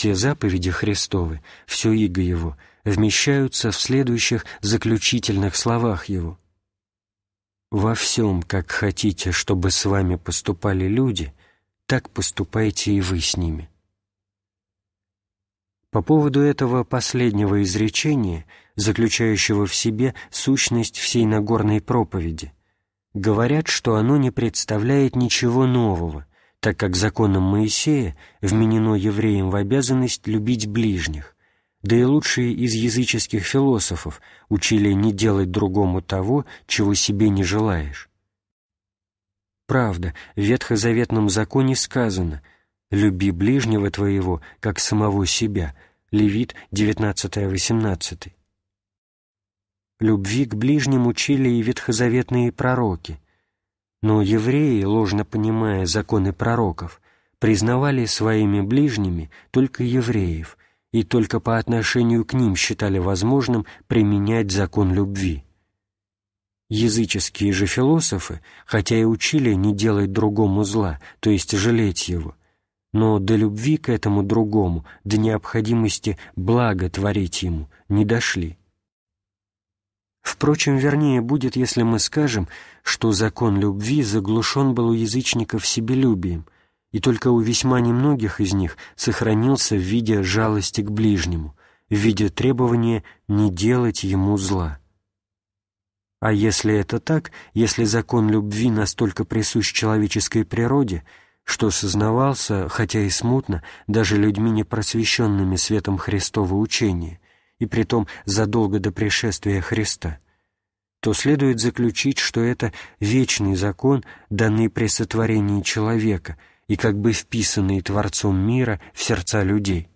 Все заповеди Христовы, все иго Его вмещаются в следующих заключительных словах Его. «Во всем, как хотите, чтобы с вами поступали люди, так поступайте и вы с ними». По поводу этого последнего изречения, заключающего в себе сущность всей Нагорной проповеди, говорят, что оно не представляет ничего нового, так как законом Моисея вменено евреям в обязанность любить ближних, да и лучшие из языческих философов учили не делать другому того, чего себе не желаешь. Правда, в Ветхозаветном законе сказано «люби ближнего твоего, как самого себя» Левит 19-18. Любви к ближним учили и ветхозаветные пророки – но евреи, ложно понимая законы пророков, признавали своими ближними только евреев и только по отношению к ним считали возможным применять закон любви. Языческие же философы, хотя и учили не делать другому зла, то есть жалеть его, но до любви к этому другому, до необходимости благо творить ему, не дошли. Впрочем, вернее будет, если мы скажем, что закон любви заглушен был у язычников себелюбием, и только у весьма немногих из них сохранился в виде жалости к ближнему, в виде требования не делать ему зла. А если это так, если закон любви настолько присущ человеческой природе, что сознавался, хотя и смутно, даже людьми непросвещенными светом Христова учения, и притом задолго до пришествия Христа, то следует заключить, что это вечный закон, данный при сотворении человека и как бы вписанный Творцом мира в сердца людей.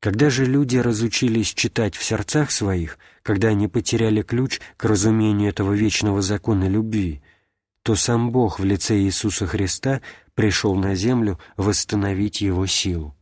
Когда же люди разучились читать в сердцах своих, когда они потеряли ключ к разумению этого вечного закона любви, то сам Бог в лице Иисуса Христа пришел на землю восстановить его силу.